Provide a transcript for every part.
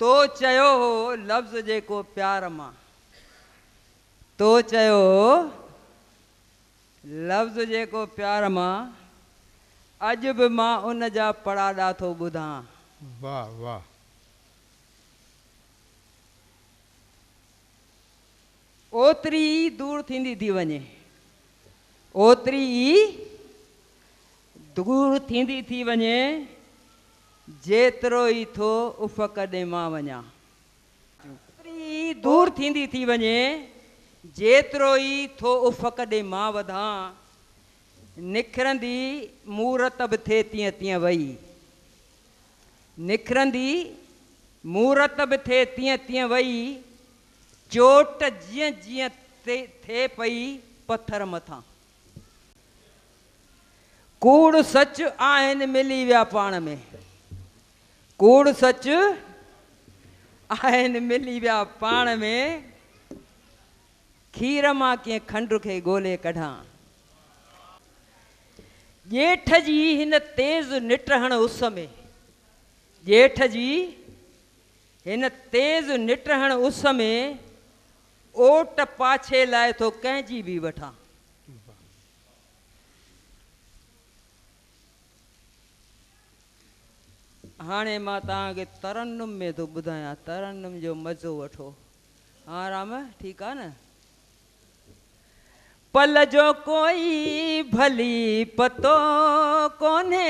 तो चयो हो लफ़्ज़ जेको प्यार मां तो चयो हो लफ़्ज़ जेको प्यार मां अॼु बि मां उन जा पड़ाॾा थो ॿुधां वाह वाह ओतिरी ई दूरि थींदी थी वञे ओतिरी ई दूरि थींदी थी वञे जेतिरो ई थो उफ़क़ ॾे मां वञा एतिरी दूरि थींदी थी वञे जेतिरो ई थो उफ़क़ ॾे मां वधां निखरंदी मूरत बि थिए तीअं तीअं वई निखरंदी मूरत बि थिए तीअं तीअं वई चोट जीअं जीअं थे पई पथर मथां कूड़ सच आहिनि मिली विया पाण में कूड़ सच आहिनि मिली व्या पाण में खीर मां कीअं खंड के ॻोल्हे कढ़ा ॼेठ जी हिन तेज़ निटहण उस में ॼेठ जी हिन तेज़ निटहण उस में ओट पाछे लाइ थो कंहिंजी बि वठां हाँ मां तव्हांखे तरन्नुम में थो ॿुधायां तरन्नुम जो मज़ो वो हाँ राम ठीक है न पल जो कोई भली पतो कोन्हे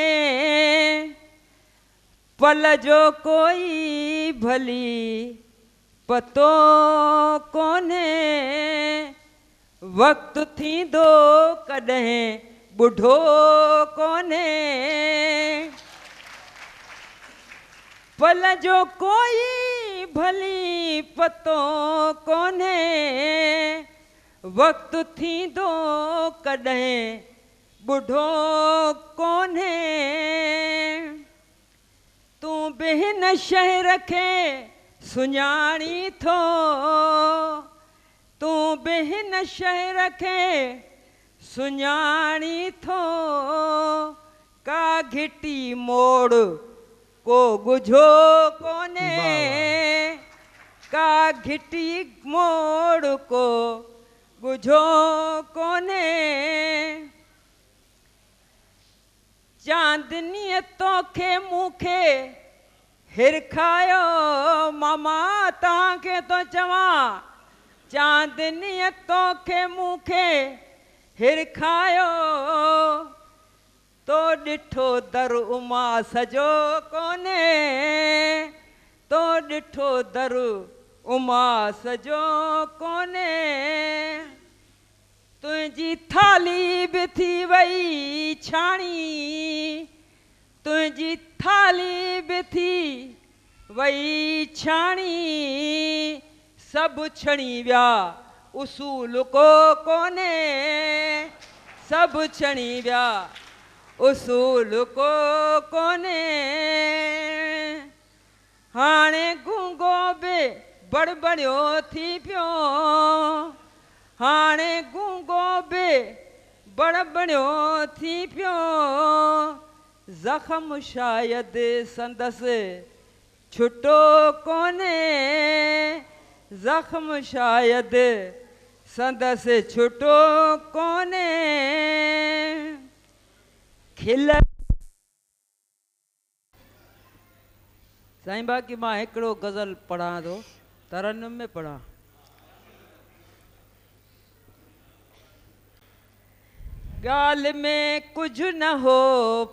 पल जो कोई भली पतो कोन्हे वक़्तु थींदो कॾहिं ॿुढो कोन्हे पल जो कोई भली पतो कोन्हे वक़्तु थींदो कॾहिं ॿुढो कोन्हे तूं तू बेहन शहर खे सुञाणी थो तू बेहन हिन शहर खे सुञाणी थो का घिटी मोड़ को गुझो कोने का घिटी मोड़ को गुझो कोने चांदनी तोखे मुखे हिरखायो मामा तव्हांखे थो तो चवां चांदनी तोखे मूंखे हिरखायो तो ॾिठो दर उमा जो कोने तो ॾिठो दर उमा जो कोने तुंहिंजी थाली बि थी वई छाणी तुंहिंजी थाली बि थी वई छाणी सभु छणी विया को कोने सब छणी विया उसूल को कोने हाणे गूंगो बि बड़बड़ियो थी पियो हाणे गूंगो बि बड़बड़ियो थी पियो जख्म शायद संदसि छुटो कोन्हे ज़ख़म शायदि संदसि छुटो कोन्हे खिल साईं बाक़ी मां हिकिड़ो गज़ल पढ़ा थो तरनम में पढ़ा ॻाल्हि में कुझु न हो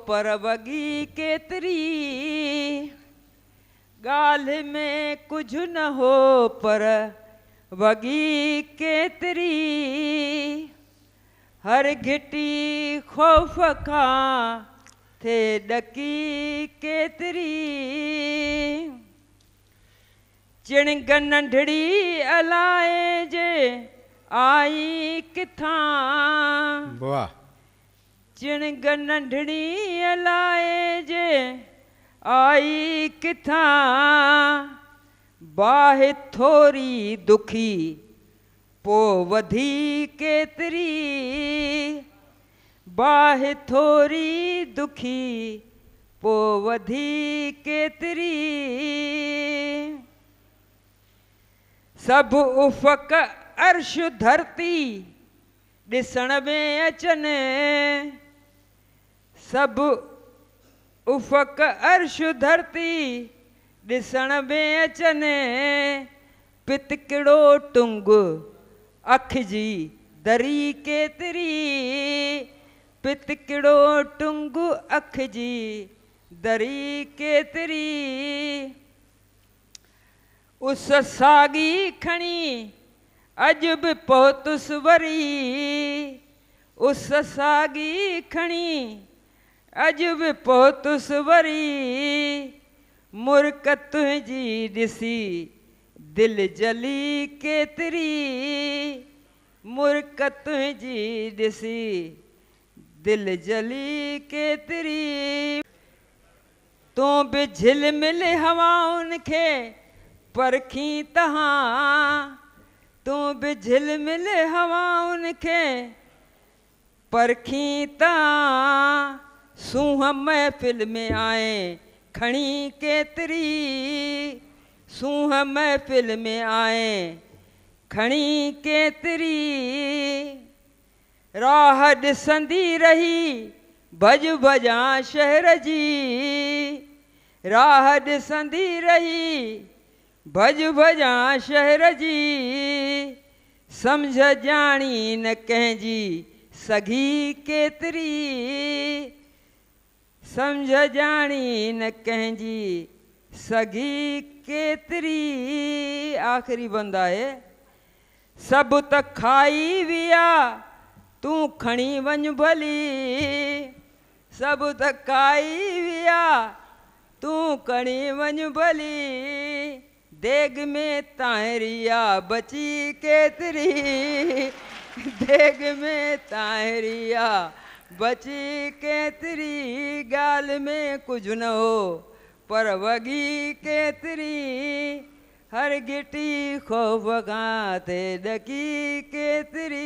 पर वॻी केतिरी ॻाल्हि में कुझु न हो पर वॻी केतिरी हर घिटी ख़ौफ़ खां थे ॾकी केतिरी चिणग नंढड़ी अलाए जे आई किथां चिणग नंढड़ी अलाए जे आई किथां बाहि थोरी दुखी पोवधी केतरी बाह थोरी दुखी पोवधी केतरी सब उफक अर्श धरती ॾिसण में अचनि सभु उफक अर्श धरती ॾिसण में अचनि पितकिड़ो टुंग अख जी दरी के तरी पित किड़ो टुंगू अख जी दरी के तरी उस सागी खणी अजब पहुतुस वरी उस सागी खणी अजब पहुतुस वरी मुर्क तुझी दिसी दिल जली केतरी कत जी ॾिसी दिल जली केतिरी तूं तो बि मिले हवाउनि खे परखी तव्हां तूं तो बि मिले हवाउनि खे परखी तहां सूंहं महफ़िल में आए खणी केतिरी सूह महफ़िल में आए खणी केतरी राह ॾिसंदी रही भज भॼां शहर जी राह ॾिसंदी रही भज भॼां शहर जी समझ ॼाणी न कंहिंजी सघी केतरी समझ ॼाणी न कंहिंजी सघी केतरी आख़िरी बंदि आहे सब त खाई विया तू खणी वन भली सब त खाई विया तू खणी वन भली देग में तारिया बची केतरी देग में तारिया बची केतरी गाल में कुछ न हो पर वगी केतरी हर गिटी खोवगा ते डकी केतरी